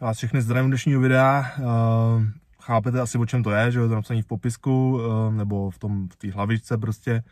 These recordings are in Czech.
vás všechny zdravím dnešního videa. Eh, chápete asi, o čem to je, že je to napsané v popisku eh, nebo v tom v té hlavičce prostě.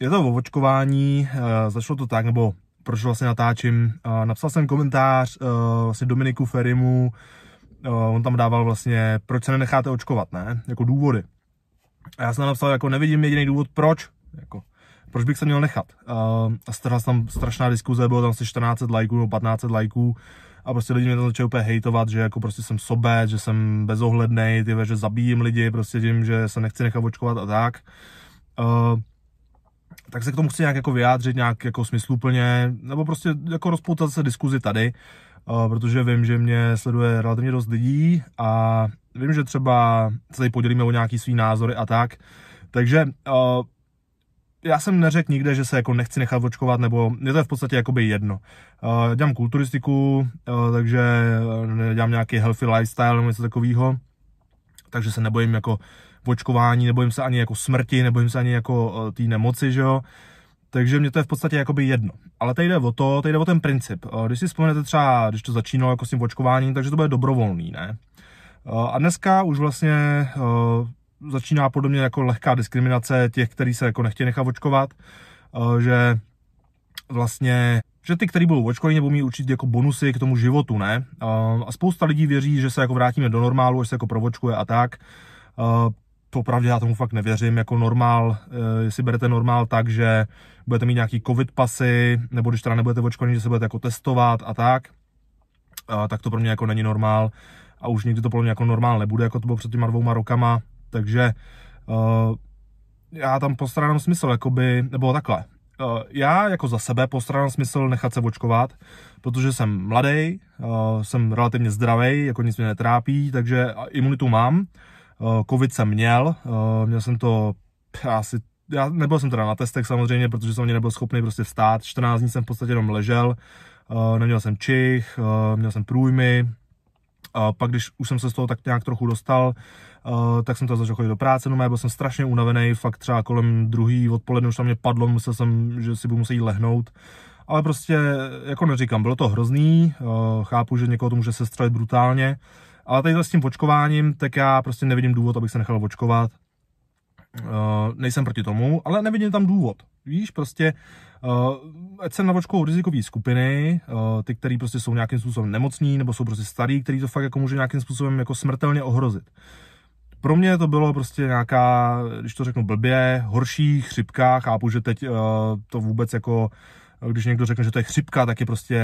Je to o očkování, eh, začalo to tak, nebo proč vlastně natáčím. Napsal jsem komentář vlastně Dominiku Ferimu, on tam dával vlastně, proč se nenecháte očkovat, ne? Jako důvody. A já jsem napsal, jako nevidím jediný důvod, proč. Jako, proč bych se měl nechat? A strhla tam strašná diskuze, bylo tam asi 14 lajků nebo 15 lajků a prostě lidi mě to začali úplně hejtovat, že jako prostě jsem sobec, že jsem bezohledný, ty že zabíjím lidi prostě tím, že se nechci nechat očkovat a tak. Uh, tak se k tomu chci nějak jako vyjádřit nějak jako smysluplně, nebo prostě jako rozpoutat se diskuzi tady, uh, protože vím, že mě sleduje relativně dost lidí a vím, že třeba se tady podělíme o nějaký svý názory a tak. Takže uh, já jsem neřekl nikde, že se jako nechci nechat očkovat, nebo je to v podstatě jakoby jedno. Uh, dělám kulturistiku, uh, takže eh, dělám nějaký healthy lifestyle nebo něco takového, takže se nebojím jako očkování, nebojím se ani jako smrti, nebojím se ani jako uh, té nemoci, že jo. Takže mě to je v podstatě jakoby jedno. Ale tady jde o to, tady jde o ten princip. Uh, když si vzpomenete třeba, když to začínalo jako s tím očkováním, takže to bude dobrovolný, ne? Uh, a dneska už vlastně uh, začíná podle mě jako lehká diskriminace těch, kteří se jako nechtějí nechat očkovat, eh, že vlastně že ty, kteří budou očkovaní, budou mít určitě jako bonusy k tomu životu, ne? A spousta lidí věří, že se jako vrátíme do normálu, až se jako provočkuje a tak. Popravdě eh, já tomu fakt nevěřím, jako normál, eh, jestli berete normál tak, že budete mít nějaký covid pasy, nebo když teda nebudete očkovaní, že se budete jako testovat a tak, tak to pro mě jako není normál a už nikdy to pro mě jako normál nebude, jako to bylo před těma dvouma rokama, takže uh, já tam postrádám smysl, jakoby, nebo takhle. Uh, já jako za sebe postrádám smysl nechat se očkovat, protože jsem mladý, uh, eh, jsem relativně zdravý, jako nic mě netrápí, takže imunitu mám. Uh, covid jsem měl, měl jsem to asi já nebyl jsem teda na testech samozřejmě, protože jsem mě nebyl schopný prostě vstát. 14 dní jsem v podstatě jenom ležel, neměl jsem čich, měl jsem průjmy, a pak, když už jsem se z toho tak nějak trochu dostal, uh, tak jsem to začal chodit do práce, no byl jsem strašně unavený, fakt třeba kolem druhý odpoledne už tam mě padlo, myslel jsem, že si budu muset jít lehnout. Ale prostě, jako neříkám, bylo to hrozný, uh, chápu, že někoho to může sestřelit brutálně, ale tady s tím očkováním, tak já prostě nevidím důvod, abych se nechal očkovat. Uh, nejsem proti tomu, ale nevidím tam důvod. Víš, prostě, uh, ať jsem očkou rizikové skupiny, uh, ty, které prostě jsou nějakým způsobem nemocní, nebo jsou prostě starý, který to fakt jako může nějakým způsobem jako smrtelně ohrozit. Pro mě to bylo prostě nějaká, když to řeknu blbě, horší chřipka, chápu, že teď uh, to vůbec jako, když někdo řekne, že to je chřipka, tak je prostě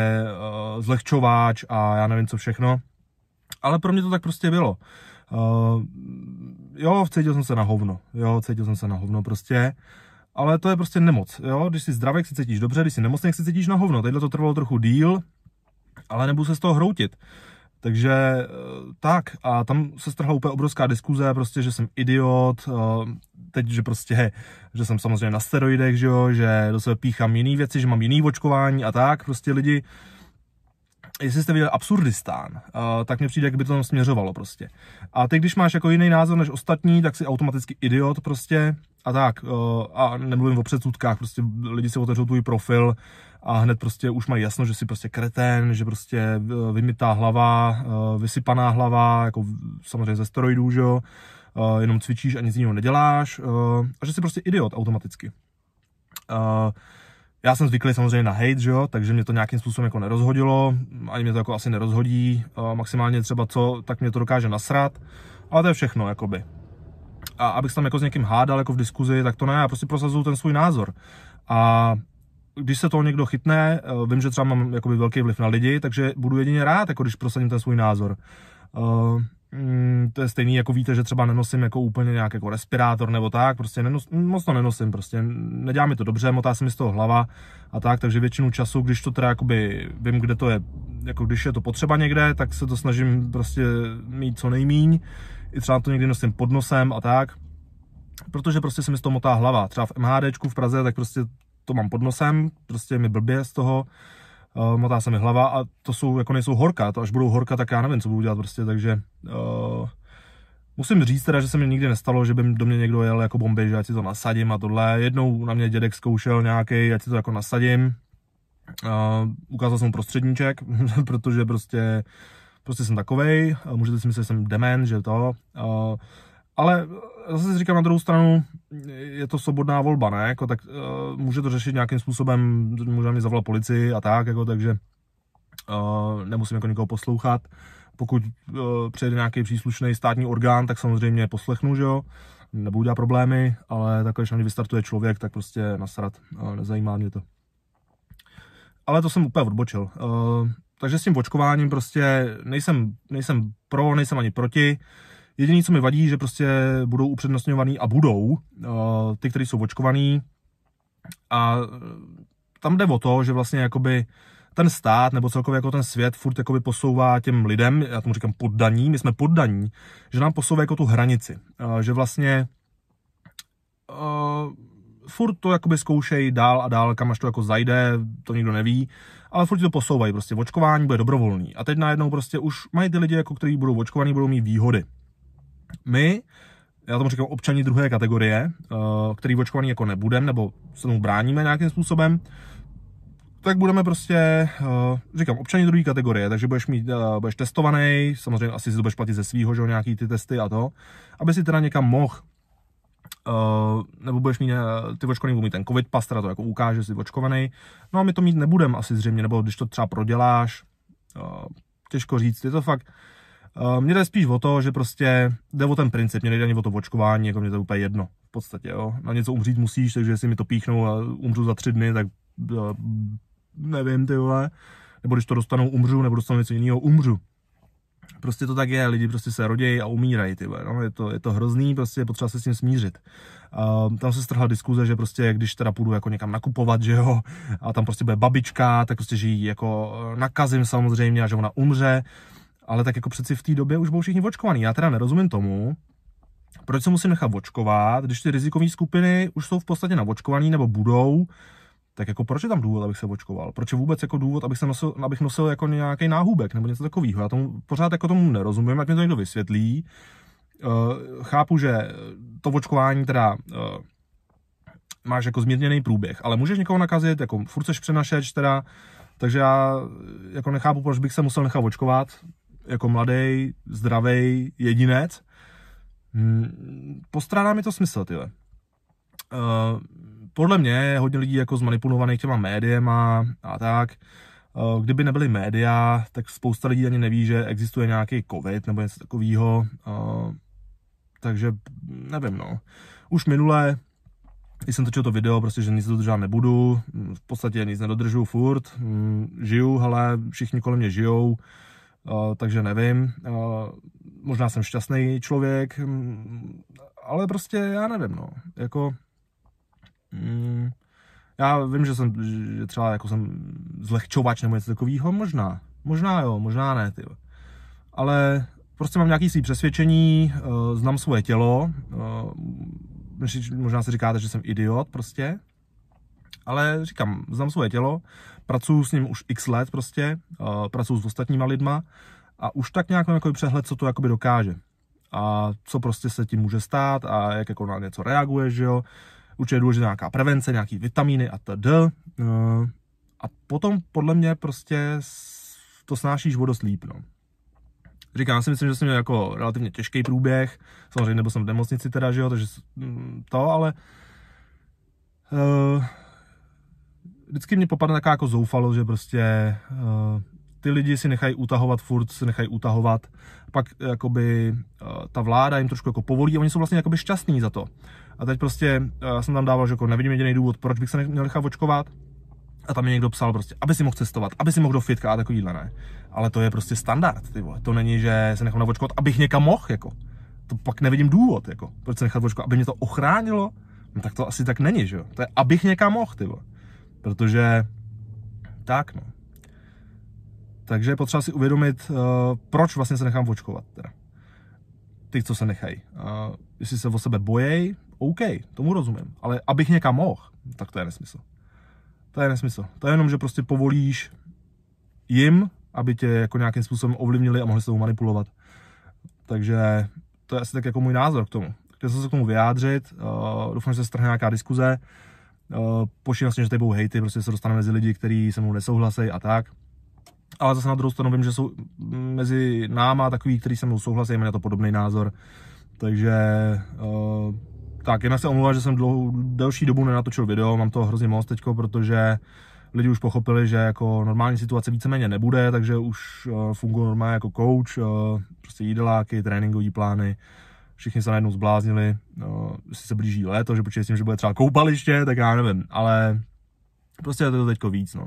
uh, zlehčováč a já nevím co všechno. Ale pro mě to tak prostě bylo jo, cítil jsem se na hovno, jo, cítil jsem se na hovno prostě, ale to je prostě nemoc, jo, když jsi zdravý, si cítíš dobře, když jsi nemocný, jak cítíš na hovno, teď to trvalo trochu díl, ale nebudu se z toho hroutit. Takže eh, tak, a tam se strhla úplně obrovská diskuze, prostě, že jsem idiot, eh, teď, že prostě, že jsem samozřejmě na steroidech, že jo, že do sebe píchám jiný věci, že mám jiný očkování a tak, prostě lidi, uh, jestli jste viděli Absurdistán, uh, tak mně přijde, jak by to tam směřovalo prostě. A ty, když máš jako jiný názor než ostatní, tak si automaticky idiot prostě a tak. Uh, a nemluvím o předsudkách, prostě lidi si otevřou tvůj profil a hned prostě už mají jasno, že jsi prostě kretén, že prostě uh, hlava, uh, vysypaná hlava, jako samozřejmě ze steroidů, že jo, uh, jenom cvičíš a nic jiného neděláš uh, a že jsi prostě idiot automaticky. Uh, já jsem zvyklý samozřejmě na hate, že jo, takže mě to nějakým způsobem jako nerozhodilo, ani mě to jako asi nerozhodí, eh, maximálně třeba co, tak mě to dokáže nasrat, ale to je všechno, jakoby. A abych se tam jako s někým hádal jako v diskuzi, tak to ne, já prostě prosazuju ten svůj názor. A když se toho někdo chytne, eh, vím, že třeba mám jakoby velký vliv na lidi, takže budu jedině rád, jako když prosadím ten svůj názor. Uh, Mm, to je stejný, jako víte, že třeba nenosím jako úplně nějak jako respirátor nebo tak, prostě nenos, moc to nenosím, prostě nedělá mi to dobře, motá se mi z toho hlava a tak, takže většinu času, když to teda jakoby vím, kde to je, jako když je to potřeba někde, tak se to snažím prostě mít co nejmíň, i třeba to někdy nosím pod nosem a tak, protože prostě se mi z toho motá hlava, třeba v MHDčku v Praze, tak prostě to mám pod nosem, prostě mi blbě z toho, uh, motá se mi hlava a to jsou, jako nejsou horka, to až budou horka, tak já nevím, co budu dělat prostě, takže uh, musím říct teda, že se mi nikdy nestalo, že by do mě někdo jel jako bomby, že já si to nasadím a tohle, jednou na mě dědek zkoušel nějaký, já si to jako nasadím, uh, ukázal jsem mu prostředníček, protože prostě, prostě jsem takovej, můžete si myslet, že jsem demen, že to, uh, ale zase si říkám na druhou stranu, je to svobodná volba, ne? Jako, tak uh, může to řešit nějakým způsobem, možná mi mě zavolat policii a tak, jako, takže uh, nemusím jako nikoho poslouchat. Pokud uh, přijede nějaký příslušný státní orgán, tak samozřejmě poslechnu, že jo? Nebudu dělat problémy, ale tak, když na mě vystartuje člověk, tak prostě nasrat, uh, nezajímá mě to. Ale to jsem úplně odbočil. Uh, takže s tím očkováním prostě nejsem, nejsem pro, nejsem ani proti. Uh, Jediné, co mi vadí, že prostě budou upřednostňovaný a budou uh, ty, kteří jsou očkovaný. A eh, tam jde o to, že vlastně jakoby ten stát nebo celkově jako ten svět furt jakoby posouvá těm lidem, já tomu říkám poddaní, my jsme poddaní, že nám posouvá jako tu hranici, uh, že vlastně uh, furt to jakoby zkoušej dál a dál, kam až to jako zajde, to nikdo neví, ale furt to posouvají, prostě očkování bude dobrovolný. A teď najednou prostě už mají ty lidi, jako kteří budou očkovaní, budou mít výhody. My, já tomu říkám občani druhé kategorie, eh, který očkovaný jako nebudem, nebo se tomu bráníme nějakým způsobem, tak budeme prostě, eh, říkám, občani druhé kategorie, takže budeš mít, eh, budeš testovaný, samozřejmě asi si to budeš platit ze svýho, že nějaký ty testy a to, aby si teda někam mohl, nebo budeš mít, ty očkovaný budou mít ten covid pas, teda to jako ukáže, jsi očkovaný, no a my to mít nebudeme asi zřejmě, nebo když to třeba proděláš, těžko říct, je to fakt, Eh, mně jde spíš o to, že prostě jde o ten princip, mě nejde ani o to očkování, jako mě to je úplně jedno v podstatě, jo. Na něco umřít musíš, takže jestli mi to píchnou a umřu za tři dny, tak eh, nevím, ty vole. Nebo když to dostanou, umřu, nebo dostanu něco jiného, umřu. Prostě to tak je, lidi prostě se rodí a umírají, ty vole. No, je, to, je to hrozný, prostě je potřeba se s tím smířit. Uh, tam se strhla diskuze, že prostě když teda půjdu jako někam nakupovat, že jo, a tam prostě bude babička, tak prostě žijí jako nakazím samozřejmě a že ona umře. Uh, ale tak jako přeci v té době už budou všichni očkovaný. Já teda nerozumím tomu, proč se musím nechat očkovat, když ty rizikové skupiny už jsou v podstatě navočkovaný nebo budou, tak jako proč je tam důvod, abych se očkoval? Proč je vůbec jako důvod, abych, se nosil, abych nosil jako nějaký náhubek nebo něco takového? Já tomu pořád jako tomu nerozumím, jak mi to někdo vysvětlí. Uh, chápu, že to očkování teda uh, máš jako zmírněný průběh, ale můžeš někoho nakazit, jako furt seš přenašeč teda, takže já jako nechápu, proč bych se musel nechat očkovat, jako mladý, zdravý jedinec, hmm, postrádá mi to smysl, tyhle. Eh, podle mě je hodně lidí jako zmanipulovaných těma médiema a tak. Eh, kdyby nebyly média, tak spousta lidí ani neví, že existuje nějaký covid nebo něco takového. Eh, takže nevím, no. Už minule, když jsem točil to video, prostě, že nic dodržovat nebudu, v podstatě nic nedodržu furt, hm, žiju, ale všichni kolem mě žijou, Eh, takže nevím. Eh, možná jsem šťastný člověk, hm, ale prostě já nevím, no. Jako, mm, já vím, že jsem že třeba jako jsem zlehčovač nebo něco takového, možná. Možná jo, možná ne, ty. Ale prostě mám nějaký svý přesvědčení, eh, znám svoje tělo, možná si říkáte, že jsem idiot prostě, ale říkám, znám svoje tělo, pracuji s ním už x let prostě, pracuji s ostatníma lidma a už tak nějak mám přehled, co to jakoby dokáže a co prostě se tím může stát a jak jako na něco reaguje, že jo. Určitě je důležitá nějaká prevence, nějaký vitamíny a td. No, a potom podle mě prostě to snášíš o dost líp, no. Říkám, já si myslím, že jsem měl jako relativně těžký průběh, samozřejmě nebo jsem v nemocnici teda, že jo, takže to, ale uh, vždycky mě popadne taková jako zoufalo, že prostě uh, ty lidi si nechají utahovat, furt si nechají utahovat, pak eh, jakoby uh, ta vláda jim trošku jako povolí a oni jsou vlastně jakoby šťastní za to. A teď prostě uh, jsem tam dával, že jako nevidím jediný důvod, proč bych se měl nechat očkovat. A tam mi někdo psal prostě, aby si mohl cestovat, aby si mohl do fitka a takovýhle ne. Ale to je prostě standard, ty vole. To není, že se nechám očkovat, abych někam mohl, jako. To pak nevidím důvod, jako, proč se nechat očkovat, aby mě to ochránilo. No, tak to asi tak není, že jo. To je, abych někam mohl, ty vole. Protože tak no. Takže je potřeba si uvědomit, eh, proč vlastně se nechám očkovat. Teda. Ty, co se nechají. Eh, jestli se o sebe bojej, OK, tomu rozumím. Ale abych někam mohl, tak to je nesmysl. To je nesmysl. To je jenom, že prostě povolíš jim, aby tě jako nějakým způsobem ovlivnili a mohli s tebou manipulovat. Takže to je asi tak jako můj názor k tomu. Chtěl jsem se k tomu vyjádřit, eh, doufám, že se strhne nějaká diskuze vlastně, že budou hejty, prostě se dostane mezi lidi, kteří se mnou nesouhlasí a tak. Ale zase na druhou stranu vím, že jsou mm, mezi náma takový, kteří se mnou souhlasí, mají na to podobný názor. Takže uh, tak, jednak se omlouvám, že jsem dlouhou, delší dobu nenatočil video, mám to hrozně moc teď, protože lidi už pochopili, že jako normální situace víceméně nebude, takže už uh, eh, funguje normálně jako coach, uh, prostě jídeláky, tréninkové plány, všichni se najednou zbláznili, no, jestli se blíží léto, že počítám, s tím, že bude třeba koupaliště, tak já nevím, ale prostě je to teďko víc, no.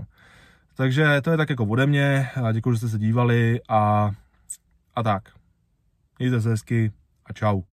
Takže to je tak jako ode mě, děkuji, že jste se dívali a, a tak. Mějte se hezky a čau.